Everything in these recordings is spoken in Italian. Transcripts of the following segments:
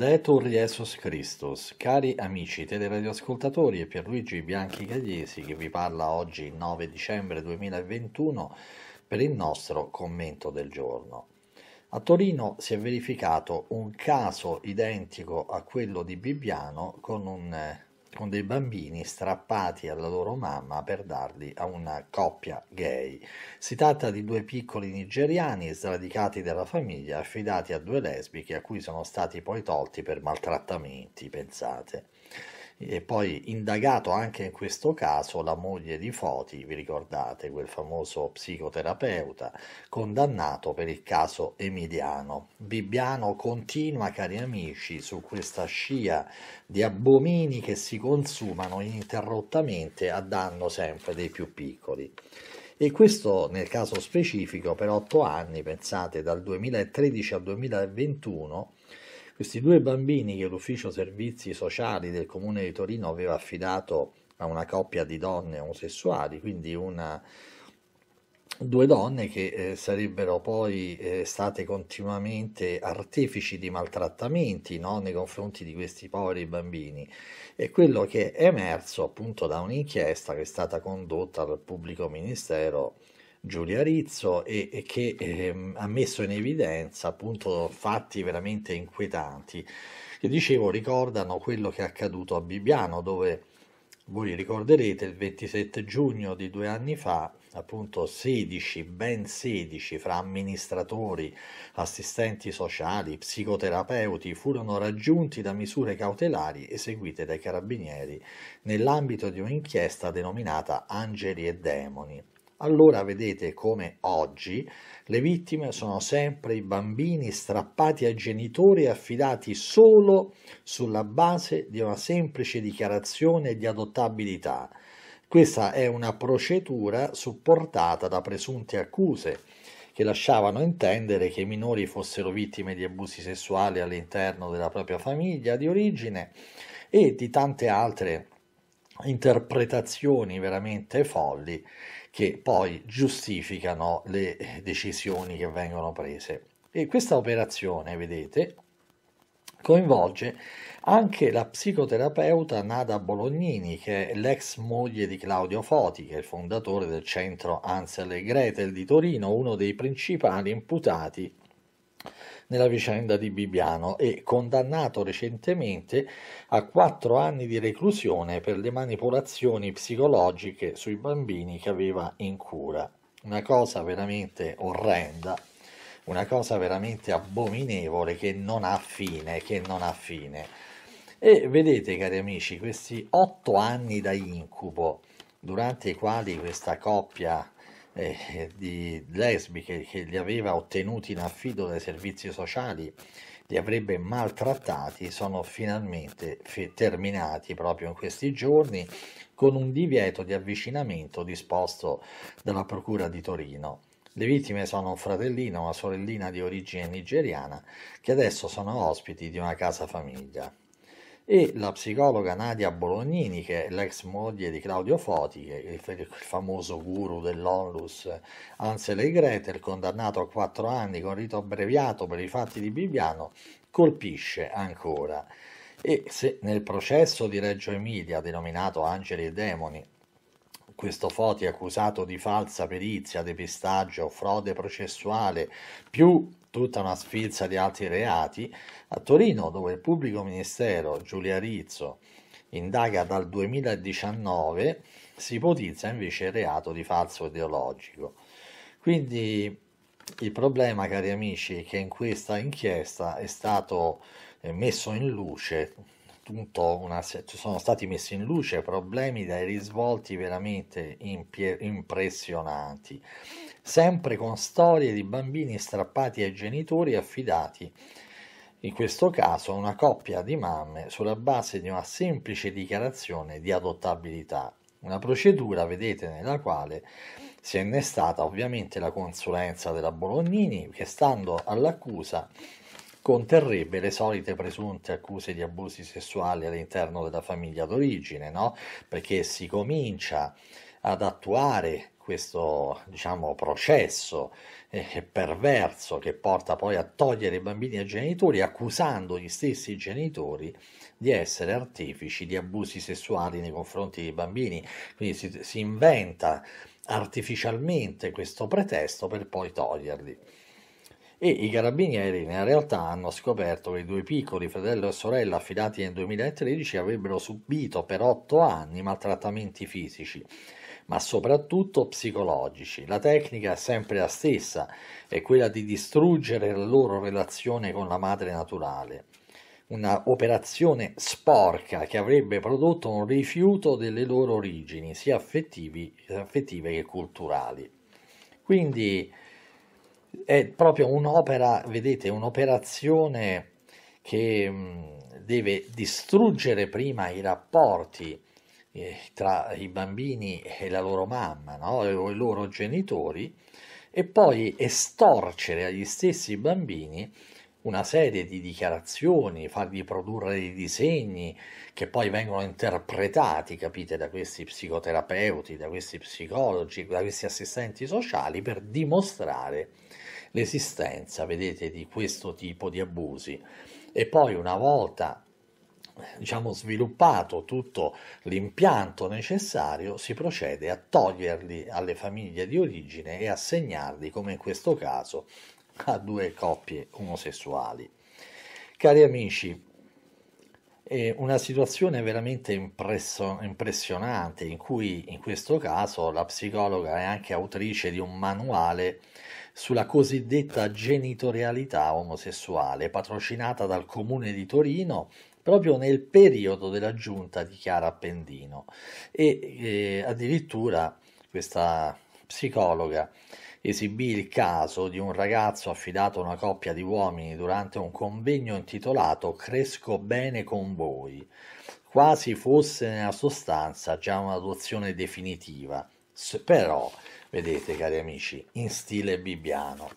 Laudetur Jesus Christus, cari amici teleradioascoltatori e Pierluigi Bianchi Cagliesi che vi parla oggi 9 dicembre 2021 per il nostro commento del giorno. A Torino si è verificato un caso identico a quello di Bibbiano con un eh, con dei bambini strappati alla loro mamma per darli a una coppia gay. Si tratta di due piccoli nigeriani sradicati dalla famiglia, affidati a due lesbiche a cui sono stati poi tolti per maltrattamenti, pensate. E poi indagato anche in questo caso la moglie di Foti, vi ricordate, quel famoso psicoterapeuta, condannato per il caso Emiliano. Bibbiano continua, cari amici, su questa scia di abomini che si consumano ininterrottamente a danno sempre dei più piccoli. E questo nel caso specifico per otto anni, pensate dal 2013 al 2021, questi due bambini che l'ufficio servizi sociali del comune di Torino aveva affidato a una coppia di donne omosessuali, quindi una, due donne che eh, sarebbero poi eh, state continuamente artefici di maltrattamenti no? nei confronti di questi poveri bambini. E quello che è emerso appunto da un'inchiesta che è stata condotta dal pubblico ministero Giulia Rizzo e, e che eh, ha messo in evidenza appunto fatti veramente inquietanti che dicevo ricordano quello che è accaduto a Bibbiano dove voi ricorderete il 27 giugno di due anni fa appunto 16, ben 16 fra amministratori, assistenti sociali, psicoterapeuti furono raggiunti da misure cautelari eseguite dai carabinieri nell'ambito di un'inchiesta denominata Angeli e Demoni allora vedete come oggi le vittime sono sempre i bambini strappati ai genitori e affidati solo sulla base di una semplice dichiarazione di adottabilità. Questa è una procedura supportata da presunte accuse che lasciavano intendere che i minori fossero vittime di abusi sessuali all'interno della propria famiglia di origine e di tante altre interpretazioni veramente folli che poi giustificano le decisioni che vengono prese. E questa operazione, vedete, coinvolge anche la psicoterapeuta Nada Bolognini, che è l'ex moglie di Claudio Foti, che è il fondatore del centro Ansel e Gretel di Torino, uno dei principali imputati nella vicenda di Bibbiano e condannato recentemente a quattro anni di reclusione per le manipolazioni psicologiche sui bambini che aveva in cura. Una cosa veramente orrenda, una cosa veramente abominevole che non ha fine, che non ha fine. E vedete cari amici, questi otto anni da incubo durante i quali questa coppia eh, di lesbiche che li aveva ottenuti in affido dai servizi sociali li avrebbe maltrattati sono finalmente fe- terminati proprio in questi giorni con un divieto di avvicinamento disposto dalla Procura di Torino. Le vittime sono un fratellino e una sorellina di origine nigeriana che adesso sono ospiti di una casa famiglia e la psicologa Nadia Bolognini, che è l'ex moglie di Claudio Foti, il, il famoso guru dell'Onlus Ansel e Gretel, condannato a quattro anni con rito abbreviato per i fatti di Bibbiano, colpisce ancora. E se nel processo di Reggio Emilia, denominato Angeli e Demoni, questo Foti è accusato di falsa perizia, depistaggio, frode processuale, più tutta una sfilza di altri reati, a Torino, dove il pubblico ministero Giulia Rizzo indaga dal 2019, si ipotizza invece il reato di falso ideologico. Quindi il problema, cari amici, è che in questa inchiesta è stato messo in luce una, sono stati messi in luce problemi dai risvolti veramente impressionanti sempre con storie di bambini strappati ai genitori e affidati, in questo caso a una coppia di mamme, sulla base di una semplice dichiarazione di adottabilità. Una procedura, vedete, nella quale si è innestata ovviamente la consulenza della Bolognini che stando all'accusa conterrebbe le solite presunte accuse di abusi sessuali all'interno della famiglia d'origine, no? Perché si comincia ad attuare questo diciamo, processo eh, perverso che porta poi a togliere i bambini ai genitori, accusando gli stessi genitori di essere artifici di abusi sessuali nei confronti dei bambini. Quindi si, si inventa artificialmente questo pretesto per poi toglierli. E i carabinieri nella realtà hanno scoperto che i due piccoli, fratello e sorella, affidati nel 2013, avrebbero subito per otto anni maltrattamenti fisici ma soprattutto psicologici. La tecnica è sempre la stessa, è quella di distruggere la loro relazione con la madre naturale. Una operazione sporca che avrebbe prodotto un rifiuto delle loro origini, sia affettivi, affettive che culturali. Quindi è proprio un'opera, vedete, un'operazione che deve distruggere prima i rapporti eh, tra i bambini e la loro mamma no? o i loro genitori e poi estorcere agli stessi bambini una serie di dichiarazioni, fargli produrre dei disegni che poi vengono interpretati, capite, da questi psicoterapeuti, da questi psicologi, da questi assistenti sociali per dimostrare l'esistenza, vedete, di questo tipo di abusi. E poi una volta diciamo, sviluppato tutto l'impianto necessario, si procede a toglierli alle famiglie di origine e assegnarli, come in questo caso, a due coppie omosessuali. Cari amici, è una situazione veramente impressionante in cui in questo caso la psicologa è anche autrice di un manuale sulla cosiddetta genitorialità omosessuale patrocinata dal comune di Torino proprio nel periodo della giunta di Chiara Appendino e eh, addirittura questa psicologa esibì il caso di un ragazzo affidato a una coppia di uomini durante un convegno intitolato Cresco bene con voi, quasi fosse nella sostanza già un'adozione definitiva, però, vedete cari amici, in stile bibiano.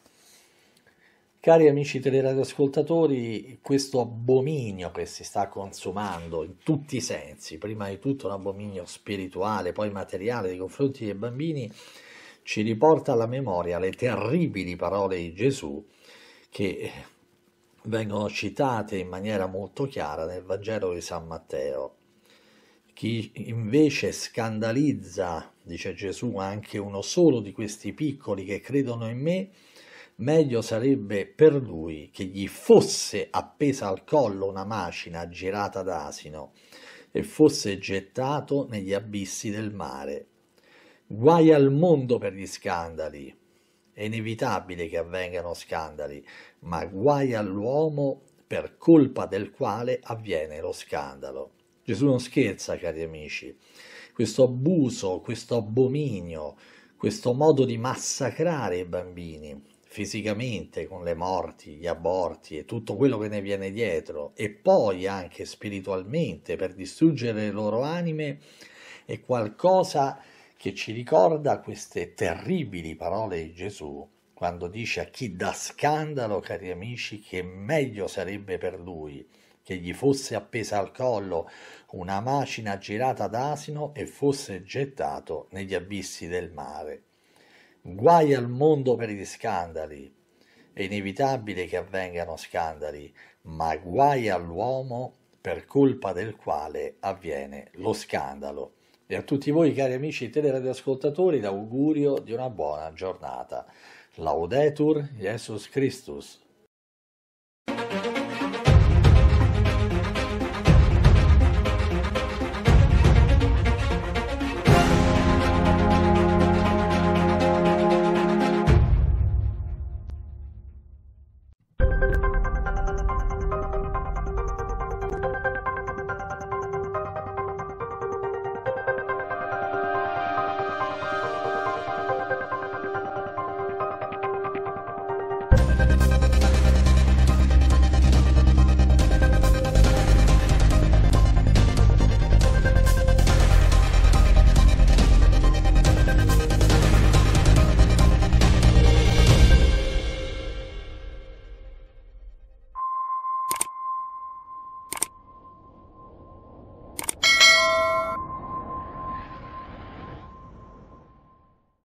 Cari amici teleradioascoltatori, questo abominio che si sta consumando in tutti i sensi, prima di tutto un abominio spirituale, poi materiale nei confronti dei bambini, ci riporta alla memoria le terribili parole di Gesù che vengono citate in maniera molto chiara nel Vangelo di San Matteo. Chi invece scandalizza, dice Gesù, anche uno solo di questi piccoli che credono in me, meglio sarebbe per lui che gli fosse appesa al collo una macina girata d'asino e fosse gettato negli abissi del mare. Guai al mondo per gli scandali. È inevitabile che avvengano scandali, ma guai all'uomo per colpa del quale avviene lo scandalo. Gesù non scherza, cari amici. Questo abuso, questo abominio, questo modo di massacrare i bambini, fisicamente con le morti, gli aborti e tutto quello che ne viene dietro e poi anche spiritualmente per distruggere le loro anime è qualcosa che ci ricorda queste terribili parole di Gesù quando dice a chi dà scandalo, cari amici, che meglio sarebbe per lui che gli fosse appesa al collo una macina girata d'asino e fosse gettato negli abissi del mare. Guai al mondo per gli scandali. È inevitabile che avvengano scandali, ma guai all'uomo per colpa del quale avviene lo scandalo. E a tutti voi, cari amici teleradioascoltatori, l'augurio di una buona giornata. Laudetur Jesus Christus.